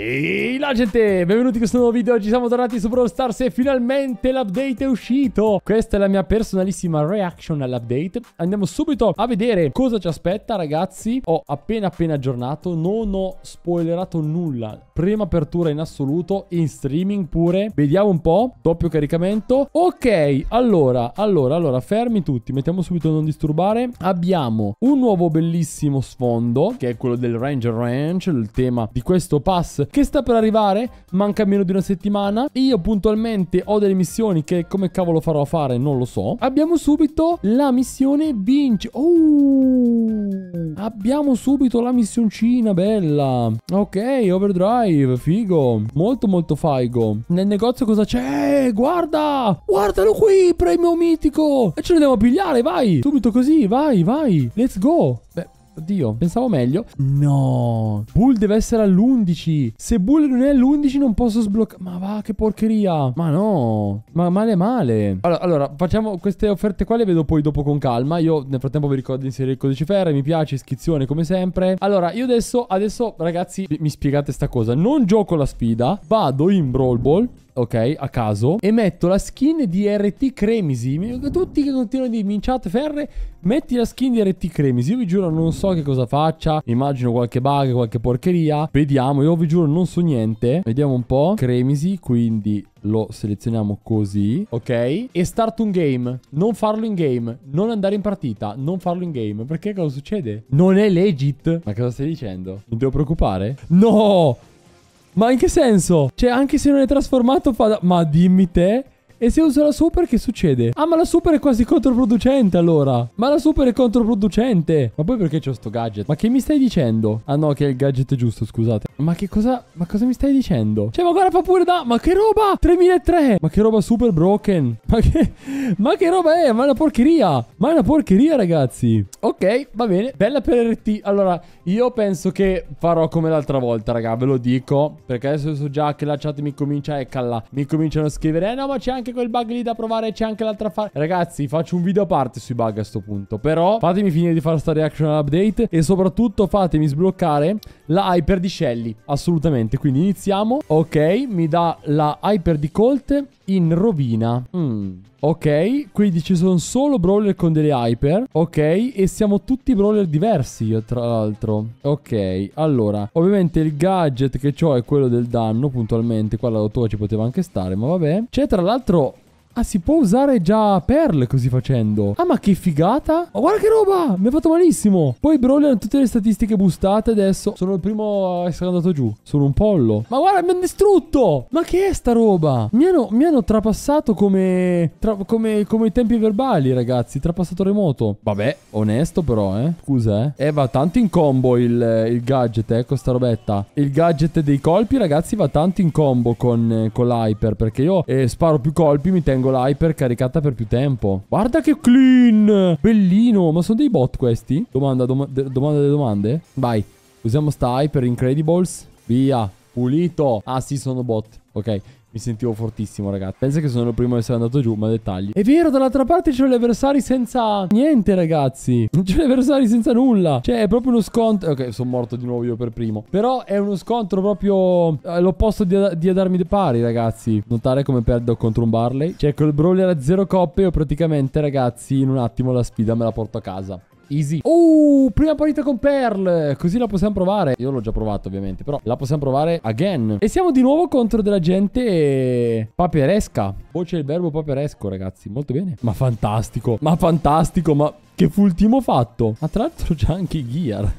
Ehi la gente, benvenuti in questo nuovo video, oggi siamo tornati su Brawl Stars e finalmente l'update è uscito Questa è la mia personalissima reaction all'update Andiamo subito a vedere cosa ci aspetta ragazzi Ho appena appena aggiornato, non ho spoilerato nulla Prima apertura in assoluto, in streaming pure Vediamo un po', doppio caricamento Ok, allora, allora, allora, fermi tutti, mettiamo subito a non disturbare Abbiamo un nuovo bellissimo sfondo, che è quello del Ranger Ranch, il tema di questo pass che sta per arrivare, manca meno di una settimana. Io puntualmente ho delle missioni che come cavolo farò a fare non lo so. Abbiamo subito la missione vince Oh! Abbiamo subito la missioncina bella. Ok, overdrive, figo. Molto molto faigo. Nel negozio cosa c'è? Guarda! Guardalo qui, premio mitico! E ce lo andiamo a pigliare, vai! Subito così, vai, vai! Let's go! Beh, Oddio, pensavo meglio. No, Bull deve essere all'11. Se Bull non è all'11 non posso sbloccare. Ma va, che porcheria. Ma no, ma male male. Allora, allora, facciamo queste offerte qua, le vedo poi dopo con calma. Io nel frattempo vi ricordo di inserire il codice ferro, mi piace, iscrizione come sempre. Allora, io adesso, adesso ragazzi, mi spiegate sta cosa. Non gioco la sfida, vado in Brawl Ball ok, a caso, e metto la skin di RT Cremisi. Tutti che continuano a dirmi in chat, Ferre, metti la skin di RT Cremisi. Io vi giuro, non so che cosa faccia. Immagino qualche bug, qualche porcheria. Vediamo, io vi giuro, non so niente. Vediamo un po'. Cremisi, quindi lo selezioniamo così, ok? E start un game, non farlo in game, non andare in partita, non farlo in game, perché cosa succede? Non è legit. Ma cosa stai dicendo? Mi devo preoccupare? No! Ma in che senso? Cioè, anche se non è trasformato fa... Ma dimmi te e se uso la super che succede? Ah ma la super è quasi controproducente allora Ma la super è controproducente Ma poi perché c'ho sto gadget? Ma che mi stai dicendo? Ah no che è il gadget giusto scusate Ma che cosa? Ma cosa mi stai dicendo? Cioè ma guarda fa pure da Ma che roba? 3003 Ma che roba super broken Ma che Ma che roba è? Ma è una porcheria Ma è una porcheria ragazzi Ok va bene Bella per RT Allora io penso che farò come l'altra volta raga Ve lo dico Perché adesso so già che la chat mi comincia a calla Mi cominciano a scrivere Eh no ma c'è anche anche quel bug lì da provare C'è anche l'altra fase Ragazzi faccio un video a parte sui bug a sto punto Però fatemi finire di fare sta reaction update E soprattutto fatemi sbloccare la hyper di Shelly Assolutamente Quindi iniziamo Ok mi dà la hyper di Colt in rovina Mmm Ok, quindi ci sono solo brawler con delle hyper. Ok, e siamo tutti brawler diversi, tra l'altro. Ok, allora, ovviamente il gadget che ho è quello del danno, puntualmente. Qua la 8 ci poteva anche stare, ma vabbè. C'è tra l'altro Ah, si può usare già Pearl così facendo. Ah, ma che figata. Oh, guarda che roba. Mi ha fatto malissimo. Poi Brawler ha tutte le statistiche boostate adesso. Sono il primo a essere andato giù. Sono un pollo. Ma guarda, mi hanno distrutto. Ma che è sta roba? Mi hanno, mi hanno trapassato come, tra, come, come i tempi verbali, ragazzi. Trapassato remoto. Vabbè, onesto però, eh. Scusa, eh. Eh, va tanto in combo il, il gadget, eh, con sta robetta. Il gadget dei colpi, ragazzi, va tanto in combo con, eh, con l'hyper. Perché io eh, sparo più colpi, mi tengo single hyper caricata per più tempo. Guarda che clean! Bellino, ma sono dei bot questi? Domanda, dom domanda delle domande? Vai, usiamo sta hyper Incredibles. Via, pulito. Ah sì, sono bot. Ok, mi sentivo fortissimo, ragazzi. Pensa che sono il primo ad essere andato giù, ma dettagli. È vero, dall'altra parte c'erano gli avversari senza niente, ragazzi. Non c'erano gli avversari senza nulla. Cioè, è proprio uno scontro. Ok, sono morto di nuovo io per primo. Però è uno scontro proprio eh, l'opposto di, di darmi dei pari, ragazzi. Notare come perdo contro un Barley. Cioè, col brawler a zero coppe, io praticamente, ragazzi, in un attimo la sfida me la porto a casa. Easy. Oh, prima partita con Pearl. Così la possiamo provare. Io l'ho già provato, ovviamente. Però la possiamo provare again. E siamo di nuovo contro della gente paperesca. Poi c'è il verbo paperesco, ragazzi. Molto bene. Ma fantastico. Ma fantastico. Ma che fultimo fatto. Ma tra l'altro c'è anche Gear.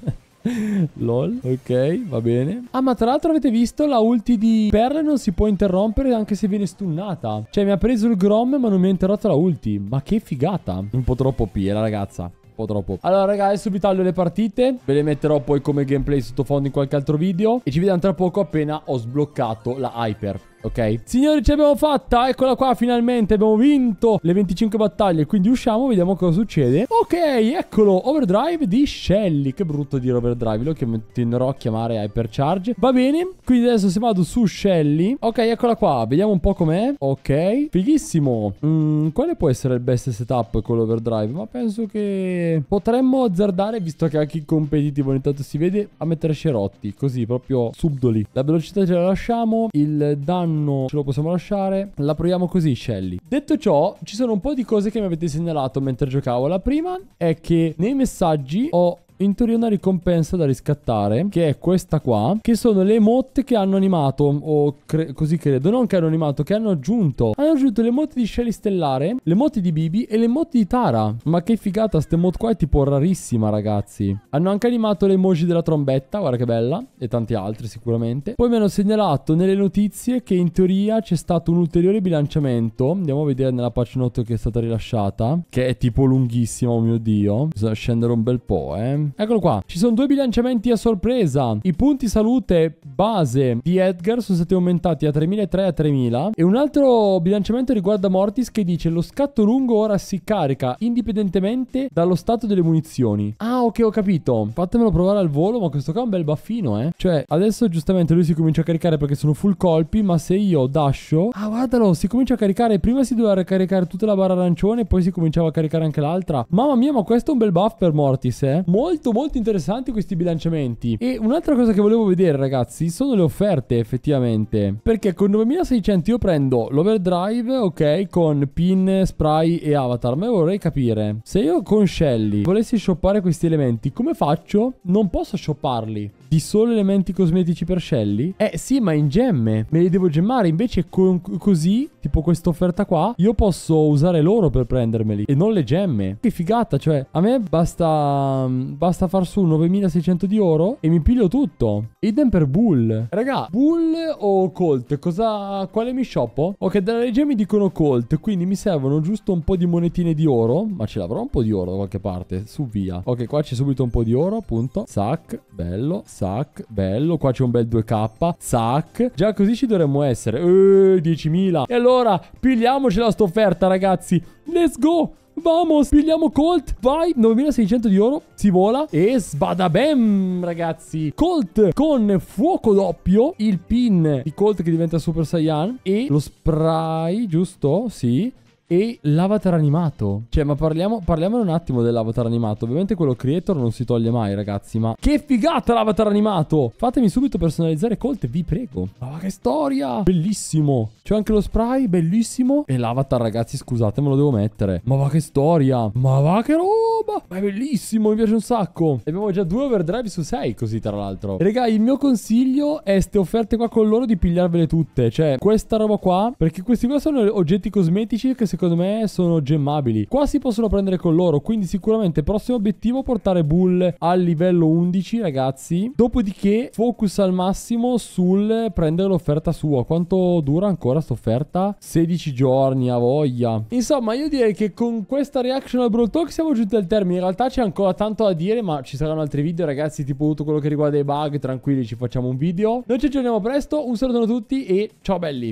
Lol, ok, va bene. Ah, ma tra l'altro avete visto la ulti di Perle non si può interrompere anche se viene stunnata. Cioè, mi ha preso il Grom ma non mi ha interrotto la ulti. Ma che figata. Un po' troppo P, eh, la ragazza po' troppo. Allora, ragazzi adesso vi taglio le partite. Ve le metterò poi come gameplay sottofondo in qualche altro video. E ci vediamo tra poco appena ho sbloccato la Hyper ok? Signori ce l'abbiamo fatta, eccola qua finalmente, abbiamo vinto le 25 battaglie, quindi usciamo, vediamo cosa succede. Ok, eccolo, Overdrive di Shelly, che brutto dire Overdrive, lo tenderò a chiamare Hypercharge. Va bene, quindi adesso se vado su Shelly, ok, eccola qua, vediamo un po' com'è, ok, fighissimo. Mm, quale può essere il best setup con l'Overdrive? Ma penso che potremmo azzardare, visto che anche il competitivo ogni tanto si vede, a mettere Cerotti, così proprio subdoli. La velocità ce la lasciamo, il danno anno ce lo possiamo lasciare. La proviamo così, Shelly. Detto ciò, ci sono un po' di cose che mi avete segnalato mentre giocavo. La prima è che nei messaggi ho in teoria una ricompensa da riscattare, che è questa qua, che sono le motte che hanno animato, o cre così credo, non che hanno animato, che hanno aggiunto. Hanno aggiunto le motte di Shelly Stellare, le motte di Bibi e le motte di Tara. Ma che figata, ste mod qua è tipo rarissima, ragazzi. Hanno anche animato le emoji della trombetta, guarda che bella, e tanti altri sicuramente. Poi mi hanno segnalato nelle notizie che in teoria c'è stato un ulteriore bilanciamento. Andiamo a vedere nella patch note che è stata rilasciata, che è tipo lunghissima, oh mio Dio. Bisogna scendere un bel po', eh. Eccolo qua. Ci sono due bilanciamenti a sorpresa. I punti salute base di Edgar sono stati aumentati da 3.300 a 3.000. E un altro bilanciamento riguarda Mortis che dice lo scatto lungo ora si carica indipendentemente dallo stato delle munizioni. Ah, ok, ho capito. Fatemelo provare al volo, ma questo qua è un bel baffino, eh. Cioè, adesso giustamente lui si comincia a caricare perché sono full colpi, ma se io dascio... Ah, guardalo, si comincia a caricare. Prima si doveva caricare tutta la barra arancione, poi si cominciava a caricare anche l'altra. Mamma mia, ma questo è un bel buff per Mortis, eh. Molto molto molto interessanti questi bilanciamenti. E un'altra cosa che volevo vedere ragazzi sono le offerte effettivamente. Perché con 9600 io prendo l'overdrive, ok, con pin, spray e avatar. Ma vorrei capire, se io con Shelly volessi shoppare questi elementi, come faccio? Non posso shopparli di solo elementi cosmetici per Shelly? Eh sì, ma in gemme. Me li devo gemmare. Invece con, così, tipo questa offerta qua, io posso usare loro per prendermeli e non le gemme. Che figata, cioè a me basta, mm, basta far su 9600 di oro e mi piglio tutto. Idem per Bull. Raga, Bull o Colt? Cosa, quale mi shoppo? Ok, dalla legge mi dicono Colt, quindi mi servono giusto un po' di monetine di oro. Ma ce l'avrò un po' di oro da qualche parte. Su via. Ok, qua c'è subito un po' di oro, appunto. Sac, bello. Zac, bello. Qua c'è un bel 2K. Zac. Già così ci dovremmo essere. Eeeh, 10.000. E allora, pigliamocela sta offerta, ragazzi. Let's go. Vamos, pigliamo Colt, vai, 9600 di oro, si vola e sbadabem ragazzi Colt con fuoco doppio, il pin di Colt che diventa Super Saiyan e lo spray, giusto? Sì e l'avatar animato. Cioè, ma parliamo, parliamo un attimo dell'avatar animato. Ovviamente quello creator non si toglie mai, ragazzi. Ma che figata l'avatar animato! Fatemi subito personalizzare Colt, vi prego. Ma oh, che storia! Bellissimo! C'è anche lo spray, bellissimo. E l'avatar, ragazzi, scusate, me lo devo mettere. Ma va che storia! Ma va che roba! roba! Ma è bellissimo, mi piace un sacco. E abbiamo già due overdrive su sei, così tra l'altro. Regà, il mio consiglio è ste offerte qua con loro di pigliarvele tutte. Cioè, questa roba qua, perché questi qua sono oggetti cosmetici che secondo me sono gemmabili. Qua si possono prendere con loro, quindi sicuramente prossimo obiettivo portare Bull al livello 11, ragazzi. Dopodiché, focus al massimo sul prendere l'offerta sua. Quanto dura ancora sta offerta? 16 giorni, a voglia. Insomma, io direi che con questa reaction al Brawl Talk siamo giunti al termini, in realtà c'è ancora tanto da dire, ma ci saranno altri video, ragazzi, tipo tutto quello che riguarda i bug, tranquilli, ci facciamo un video. Noi ci aggiorniamo presto, un saluto a tutti e ciao belli!